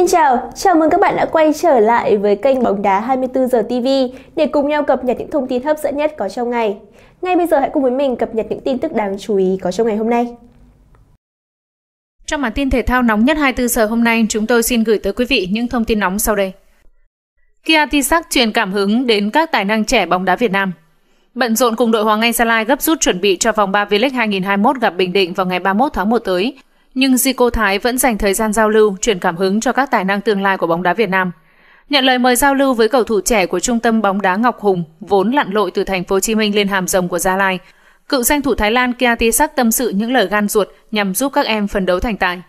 Xin chào, chào mừng các bạn đã quay trở lại với kênh bóng đá 24 giờ TV để cùng nhau cập nhật những thông tin hấp dẫn nhất có trong ngày. Ngay bây giờ hãy cùng với mình cập nhật những tin tức đáng chú ý có trong ngày hôm nay. Trong bản tin thể thao nóng nhất 24 giờ hôm nay, chúng tôi xin gửi tới quý vị những thông tin nóng sau đây. Kia Tisak truyền cảm hứng đến các tài năng trẻ bóng đá Việt Nam. Bận rộn cùng đội Hoàng Anh Gia Lai gấp rút chuẩn bị cho vòng 3 V-League 2021 gặp Bình Định vào ngày 31 tháng 1 tới, nhưng Zico Thái vẫn dành thời gian giao lưu, truyền cảm hứng cho các tài năng tương lai của bóng đá Việt Nam. Nhận lời mời giao lưu với cầu thủ trẻ của trung tâm bóng đá Ngọc Hùng, vốn lặn lội từ thành phố Hồ Chí Minh lên hàm rồng của Gia Lai, cựu danh thủ Thái Lan Kiati Sắc tâm sự những lời gan ruột nhằm giúp các em phấn đấu thành tài.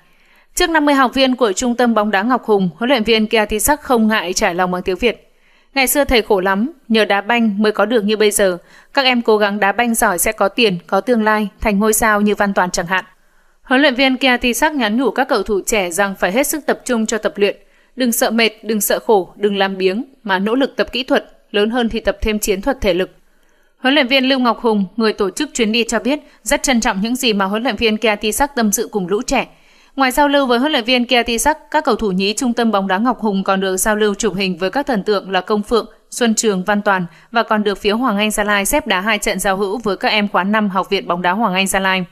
Trước 50 học viên của trung tâm bóng đá Ngọc Hùng, huấn luyện viên Kiati Sắc không ngại trải lòng bằng tiếng Việt. Ngày xưa thầy khổ lắm, nhờ đá banh mới có được như bây giờ. Các em cố gắng đá banh giỏi sẽ có tiền, có tương lai, thành ngôi sao như Văn Toàn chẳng hạn. Huấn luyện viên Kiatisak nhắn nhủ các cầu thủ trẻ rằng phải hết sức tập trung cho tập luyện, đừng sợ mệt, đừng sợ khổ, đừng làm biếng, mà nỗ lực tập kỹ thuật, lớn hơn thì tập thêm chiến thuật thể lực. Huấn luyện viên Lưu Ngọc Hùng, người tổ chức chuyến đi cho biết, rất trân trọng những gì mà huấn luyện viên Kiatisak tâm sự cùng lũ trẻ. Ngoài giao lưu với huấn luyện viên Kiatisak, các cầu thủ nhí trung tâm bóng đá Ngọc Hùng còn được giao lưu chụp hình với các thần tượng là Công Phượng, Xuân Trường, Văn Toàn và còn được phía Hoàng Anh Gia Lai xếp đá hai trận giao hữu với các em khóa 5 học viện bóng đá Hoàng Anh Gia Lai.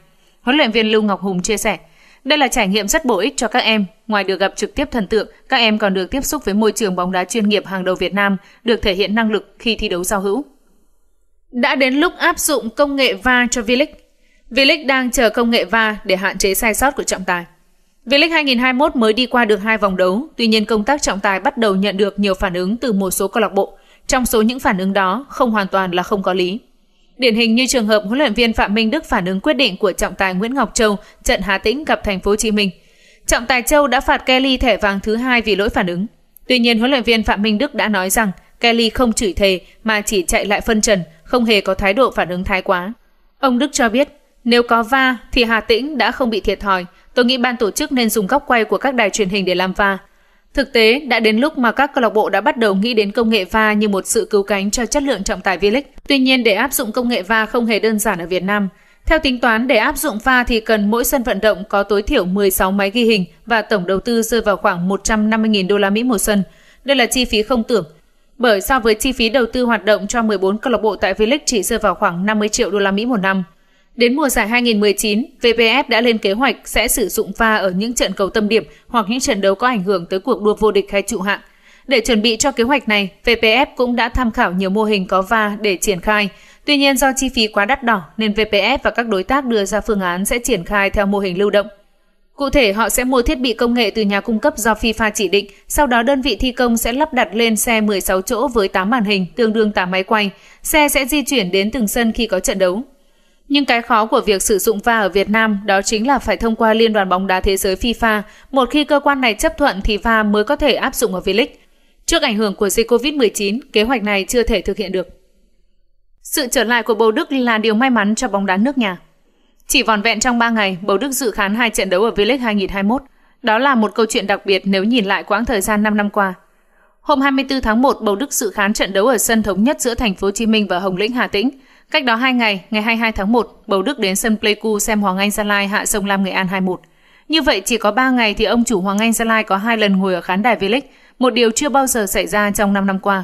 Huấn luyện viên Lưu Ngọc Hùng chia sẻ, đây là trải nghiệm rất bổ ích cho các em. Ngoài được gặp trực tiếp thần tượng, các em còn được tiếp xúc với môi trường bóng đá chuyên nghiệp hàng đầu Việt Nam, được thể hiện năng lực khi thi đấu giao hữu. Đã đến lúc áp dụng công nghệ VAR cho V-League. V-League đang chờ công nghệ VAR để hạn chế sai sót của trọng tài. V-League 2021 mới đi qua được hai vòng đấu, tuy nhiên công tác trọng tài bắt đầu nhận được nhiều phản ứng từ một số câu lạc bộ. Trong số những phản ứng đó, không hoàn toàn là không có lý. Điển hình như trường hợp huấn luyện viên Phạm Minh Đức phản ứng quyết định của trọng tài Nguyễn Ngọc Châu trận Hà Tĩnh gặp Thành phố Hồ Chí Minh. Trọng tài Châu đã phạt Kelly thẻ vàng thứ hai vì lỗi phản ứng. Tuy nhiên huấn luyện viên Phạm Minh Đức đã nói rằng Kelly không chửi thề mà chỉ chạy lại phân trần, không hề có thái độ phản ứng thái quá. Ông Đức cho biết, nếu có va thì Hà Tĩnh đã không bị thiệt thòi. Tôi nghĩ ban tổ chức nên dùng góc quay của các đài truyền hình để làm va. Thực tế, đã đến lúc mà các câu lạc bộ đã bắt đầu nghĩ đến công nghệ va như một sự cứu cánh cho chất lượng trọng tài V-League. Tuy nhiên, để áp dụng công nghệ va không hề đơn giản ở Việt Nam. Theo tính toán, để áp dụng pha thì cần mỗi sân vận động có tối thiểu 16 máy ghi hình và tổng đầu tư rơi vào khoảng 150.000 đô la Mỹ một sân. Đây là chi phí không tưởng. Bởi so với chi phí đầu tư hoạt động cho 14 câu lạc bộ tại V-League chỉ rơi vào khoảng 50 triệu đô la Mỹ một năm. Đến mùa giải 2019, VPF đã lên kế hoạch sẽ sử dụng pha ở những trận cầu tâm điểm hoặc những trận đấu có ảnh hưởng tới cuộc đua vô địch hay trụ hạng. Để chuẩn bị cho kế hoạch này, VPF cũng đã tham khảo nhiều mô hình có va để triển khai. Tuy nhiên do chi phí quá đắt đỏ nên VPF và các đối tác đưa ra phương án sẽ triển khai theo mô hình lưu động. Cụ thể, họ sẽ mua thiết bị công nghệ từ nhà cung cấp do FIFA chỉ định, sau đó đơn vị thi công sẽ lắp đặt lên xe 16 chỗ với 8 màn hình, tương đương 8 máy quay. Xe sẽ di chuyển đến từng sân khi có trận đấu. Nhưng cái khó của việc sử dụng VAR ở Việt Nam đó chính là phải thông qua Liên đoàn bóng đá thế giới FIFA. Một khi cơ quan này chấp thuận thì VAR mới có thể áp dụng ở V-League. Trước ảnh hưởng của dịch Covid-19, kế hoạch này chưa thể thực hiện được. Sự trở lại của Bầu Đức là điều may mắn cho bóng đá nước nhà. Chỉ vòn vẹn trong 3 ngày, Bầu Đức dự khán hai trận đấu ở V-League 2021. Đó là một câu chuyện đặc biệt nếu nhìn lại quãng thời gian 5 năm qua. Hôm 24 tháng 1, Bầu Đức dự khán trận đấu ở sân thống nhất giữa thành phố Hồ Chí Minh và Hồng Lĩnh Hà Tĩnh – Cách đó 2 ngày, ngày 22 tháng 1, Bầu Đức đến sân Pleiku xem Hoàng Anh Gia Lai hạ sông Lam Nghệ An 2-1. Như vậy chỉ có 3 ngày thì ông chủ Hoàng Anh Gia Lai có hai lần ngồi ở khán đài V-League, một điều chưa bao giờ xảy ra trong 5 năm qua.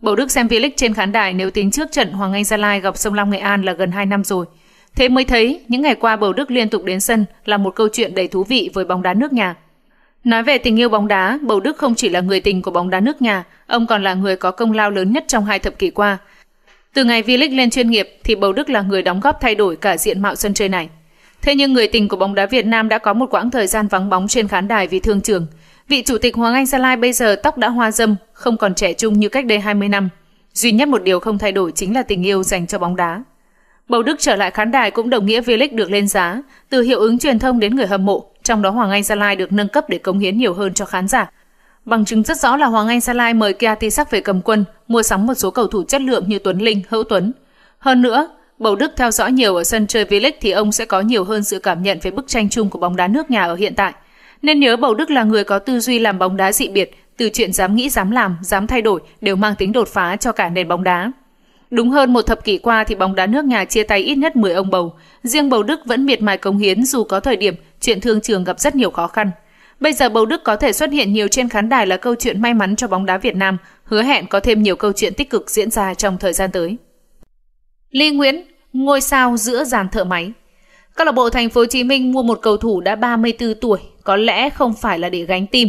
Bầu Đức xem V-League trên khán đài nếu tính trước trận Hoàng Anh Gia Lai gặp sông Lam Nghệ An là gần 2 năm rồi. Thế mới thấy, những ngày qua Bầu Đức liên tục đến sân là một câu chuyện đầy thú vị với bóng đá nước nhà. Nói về tình yêu bóng đá, Bầu Đức không chỉ là người tình của bóng đá nước nhà, ông còn là người có công lao lớn nhất trong hai thập kỷ qua – từ ngày V-League lên chuyên nghiệp thì Bầu Đức là người đóng góp thay đổi cả diện mạo sân chơi này. Thế nhưng người tình của bóng đá Việt Nam đã có một quãng thời gian vắng bóng trên khán đài vì thương trường. Vị chủ tịch Hoàng Anh Gia Lai bây giờ tóc đã hoa râm, không còn trẻ trung như cách đây 20 năm. Duy nhất một điều không thay đổi chính là tình yêu dành cho bóng đá. Bầu Đức trở lại khán đài cũng đồng nghĩa V-League được lên giá, từ hiệu ứng truyền thông đến người hâm mộ, trong đó Hoàng Anh Gia Lai được nâng cấp để cống hiến nhiều hơn cho khán giả, Bằng chứng rất rõ là Hoàng Anh Gia Lai mời kia Kiati Sắc về cầm quân, mua sắm một số cầu thủ chất lượng như Tuấn Linh, Hữu Tuấn. Hơn nữa, Bầu Đức theo dõi nhiều ở sân chơi V-League thì ông sẽ có nhiều hơn sự cảm nhận về bức tranh chung của bóng đá nước nhà ở hiện tại. Nên nhớ Bầu Đức là người có tư duy làm bóng đá dị biệt, từ chuyện dám nghĩ, dám làm, dám thay đổi đều mang tính đột phá cho cả nền bóng đá. Đúng hơn một thập kỷ qua thì bóng đá nước nhà chia tay ít nhất 10 ông bầu. Riêng bầu Đức vẫn miệt mài cống hiến dù có thời điểm chuyện thương trường gặp rất nhiều khó khăn. Bây giờ bầu Đức có thể xuất hiện nhiều trên khán đài là câu chuyện may mắn cho bóng đá Việt Nam, hứa hẹn có thêm nhiều câu chuyện tích cực diễn ra trong thời gian tới. Lý Nguyễn, ngôi sao giữa dàn thợ máy. Câu lạc bộ Thành phố Hồ Chí Minh mua một cầu thủ đã 34 tuổi, có lẽ không phải là để gánh tim.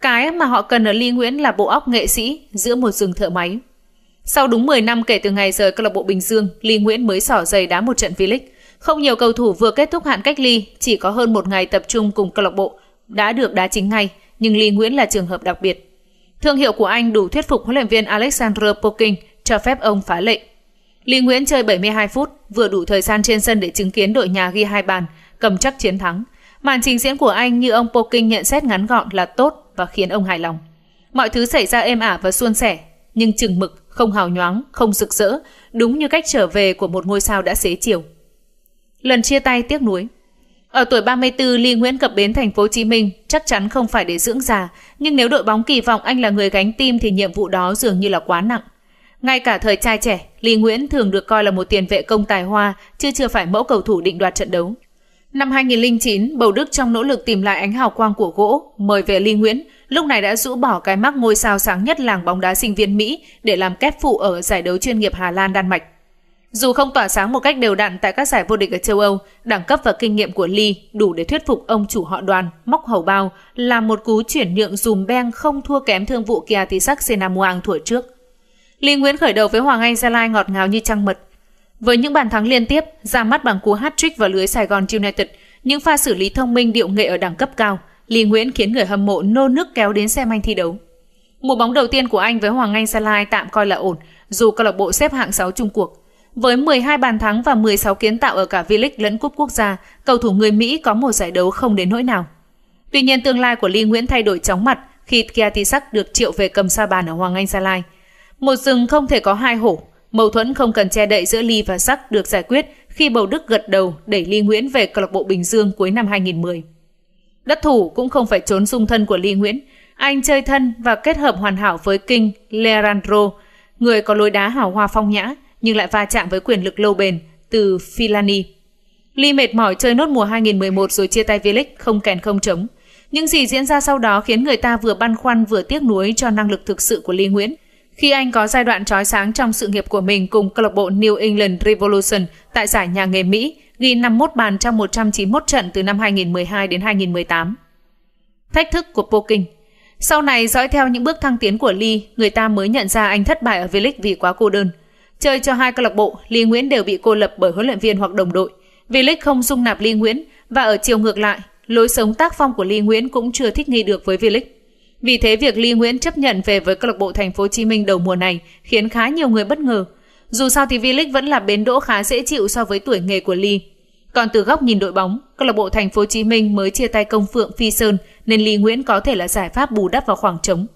Cái mà họ cần ở Lý Nguyễn là bộ óc nghệ sĩ giữa một rừng thợ máy. Sau đúng 10 năm kể từ ngày rời câu lạc bộ Bình Dương, Lý Nguyễn mới xỏ giày đá một trận V-League. Không nhiều cầu thủ vừa kết thúc hạn cách ly, chỉ có hơn một ngày tập trung cùng câu lạc bộ đã được đá chính ngay, nhưng Lý Nguyễn là trường hợp đặc biệt. Thương hiệu của anh đủ thuyết phục huấn luyện viên Alexander Poking cho phép ông phá lệ. Lý Nguyễn chơi 72 phút, vừa đủ thời gian trên sân để chứng kiến đội nhà ghi hai bàn, cầm chắc chiến thắng. Màn trình diễn của anh như ông Poking nhận xét ngắn gọn là tốt và khiến ông hài lòng. Mọi thứ xảy ra êm ả và suôn sẻ, nhưng chừng mực, không hào nhoáng, không rực rỡ, đúng như cách trở về của một ngôi sao đã xế chiều. Lần chia tay tiếc nuối, ở tuổi 34, Lý Nguyễn cập bến thành phố Hồ Chí Minh chắc chắn không phải để dưỡng già, nhưng nếu đội bóng kỳ vọng anh là người gánh tim thì nhiệm vụ đó dường như là quá nặng. Ngay cả thời trai trẻ, Lý Nguyễn thường được coi là một tiền vệ công tài hoa, chưa chưa phải mẫu cầu thủ định đoạt trận đấu. Năm 2009, Bầu Đức trong nỗ lực tìm lại ánh hào quang của gỗ, mời về Lý Nguyễn, lúc này đã rũ bỏ cái mắc ngôi sao sáng nhất làng bóng đá sinh viên Mỹ để làm kép phụ ở giải đấu chuyên nghiệp Hà Lan Đan Mạch. Dù không tỏa sáng một cách đều đặn tại các giải vô địch ở châu Âu, đẳng cấp và kinh nghiệm của Lee đủ để thuyết phục ông chủ họ đoàn móc hầu bao là một cú chuyển nhượng dùm beng không thua kém thương vụ kia Kiatisak Senamuang thủa trước. Lee Nguyễn khởi đầu với Hoàng Anh Gia Lai ngọt ngào như trăng mật. Với những bàn thắng liên tiếp, ra mắt bằng cú hat-trick vào lưới Sài Gòn United, những pha xử lý thông minh điệu nghệ ở đẳng cấp cao, Lee Nguyễn khiến người hâm mộ nô nước kéo đến xem anh thi đấu. Mùa bóng đầu tiên của anh với Hoàng Anh Gia Lai tạm coi là ổn, dù câu lạc bộ xếp hạng 6 trung cuộc. Với 12 bàn thắng và 16 kiến tạo ở cả V-League lẫn cúp quốc gia, cầu thủ người Mỹ có một giải đấu không đến nỗi nào. Tuy nhiên tương lai của Lee Nguyễn thay đổi chóng mặt khi Kiatisak được triệu về cầm sa bàn ở Hoàng Anh Gia Lai. Một rừng không thể có hai hổ, mâu thuẫn không cần che đậy giữa Lee và Sắc được giải quyết khi bầu Đức gật đầu đẩy Lee Nguyễn về câu lạc bộ Bình Dương cuối năm 2010. Đất thủ cũng không phải trốn dung thân của Lee Nguyễn, anh chơi thân và kết hợp hoàn hảo với King Leandro, người có lối đá hào hoa phong nhã – nhưng lại va chạm với quyền lực lâu bền từ Filani. Lee mệt mỏi chơi nốt mùa 2011 rồi chia tay v không kèn không trống. Những gì diễn ra sau đó khiến người ta vừa băn khoăn vừa tiếc nuối cho năng lực thực sự của Lee Nguyễn. Khi anh có giai đoạn trói sáng trong sự nghiệp của mình cùng câu lạc bộ New England Revolution tại giải nhà nghề Mỹ, ghi 51 bàn trong 191 trận từ năm 2012 đến 2018. Thách thức của Poking Sau này dõi theo những bước thăng tiến của Lee, người ta mới nhận ra anh thất bại ở V-League vì quá cô đơn – Chơi cho hai câu lạc bộ, Lý Nguyễn đều bị cô lập bởi huấn luyện viên hoặc đồng đội. Vì League không dung nạp Lý Nguyễn và ở chiều ngược lại, lối sống tác phong của Lý Nguyễn cũng chưa thích nghi được với V-League. Vì thế việc Lý Nguyễn chấp nhận về với câu lạc bộ Thành phố Hồ Chí Minh đầu mùa này khiến khá nhiều người bất ngờ. Dù sao thì V-League vẫn là bến đỗ khá dễ chịu so với tuổi nghề của Lý. Còn từ góc nhìn đội bóng, câu lạc bộ Thành phố Hồ Chí Minh mới chia tay công Phượng Phi Sơn nên Lý Nguyễn có thể là giải pháp bù đắp vào khoảng trống.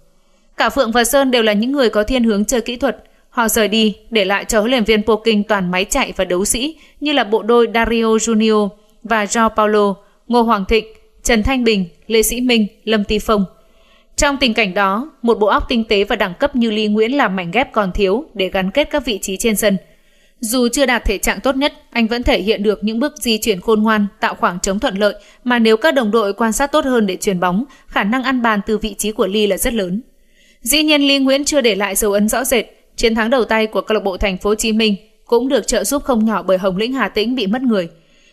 Cả Phượng và Sơn đều là những người có thiên hướng chơi kỹ thuật, Họ rời đi, để lại cho huấn luyện viên Poking toàn máy chạy và đấu sĩ như là bộ đôi Dario Junior và Joao Paulo, Ngô Hoàng Thịnh, Trần Thanh Bình, Lê Sĩ Minh, Lâm Ti Phong. Trong tình cảnh đó, một bộ óc tinh tế và đẳng cấp như Lý Nguyễn làm mảnh ghép còn thiếu để gắn kết các vị trí trên sân. Dù chưa đạt thể trạng tốt nhất, anh vẫn thể hiện được những bước di chuyển khôn ngoan, tạo khoảng trống thuận lợi mà nếu các đồng đội quan sát tốt hơn để truyền bóng, khả năng ăn bàn từ vị trí của Ly là rất lớn. Dĩ nhiên Lý Nguyễn chưa để lại dấu ấn rõ rệt, Chiến thắng đầu tay của câu lạc bộ Thành phố Hồ Chí Minh cũng được trợ giúp không nhỏ bởi Hồng Lĩnh Hà Tĩnh bị mất người.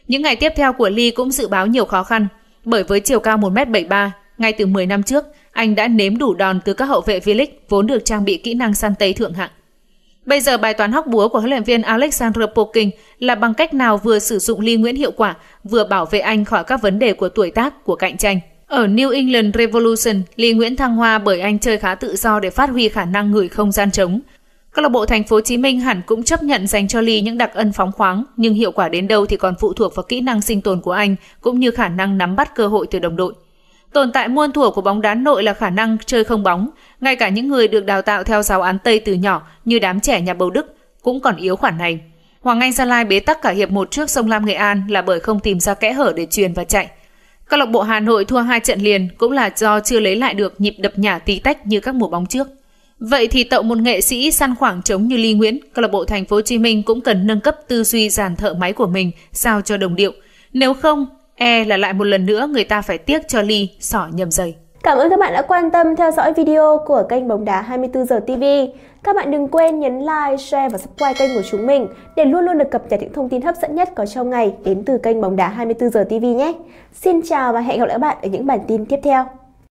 Những ngày tiếp theo của Ly cũng dự báo nhiều khó khăn, bởi với chiều cao 1m73, ngay từ 10 năm trước, anh đã nếm đủ đòn từ các hậu vệ V-League vốn được trang bị kỹ năng săn tây thượng hạng. Bây giờ bài toán hóc búa của huấn luyện viên Alexander Pokin là bằng cách nào vừa sử dụng Lee Nguyễn hiệu quả, vừa bảo vệ anh khỏi các vấn đề của tuổi tác, của cạnh tranh. Ở New England Revolution, Lee Nguyễn thăng hoa bởi anh chơi khá tự do để phát huy khả năng ngửi không gian trống, Câu lạc bộ Thành phố Hồ Chí Minh hẳn cũng chấp nhận dành cho Ly những đặc ân phóng khoáng, nhưng hiệu quả đến đâu thì còn phụ thuộc vào kỹ năng sinh tồn của anh cũng như khả năng nắm bắt cơ hội từ đồng đội. Tồn tại muôn thuở của bóng đá nội là khả năng chơi không bóng, ngay cả những người được đào tạo theo giáo án Tây từ nhỏ như đám trẻ nhà Bầu Đức cũng còn yếu khoản này. Hoàng Anh Gia Lai bế tắc cả hiệp một trước sông Lam Nghệ An là bởi không tìm ra kẽ hở để truyền và chạy. Câu lạc bộ Hà Nội thua hai trận liền cũng là do chưa lấy lại được nhịp đập nhả tí tách như các mùa bóng trước. Vậy thì tậu một nghệ sĩ săn khoảng trống như Lý Nguyễn, câu lạc bộ Thành phố Hồ Chí Minh cũng cần nâng cấp tư duy giàn thợ máy của mình sao cho đồng điệu. Nếu không, e là lại một lần nữa người ta phải tiếc cho Ly sỏ nhầm giày. Cảm ơn các bạn đã quan tâm theo dõi video của kênh Bóng đá 24 giờ TV. Các bạn đừng quên nhấn like, share và subscribe kênh của chúng mình để luôn luôn được cập nhật những thông tin hấp dẫn nhất có trong ngày đến từ kênh Bóng đá 24 giờ TV nhé. Xin chào và hẹn gặp lại các bạn ở những bản tin tiếp theo.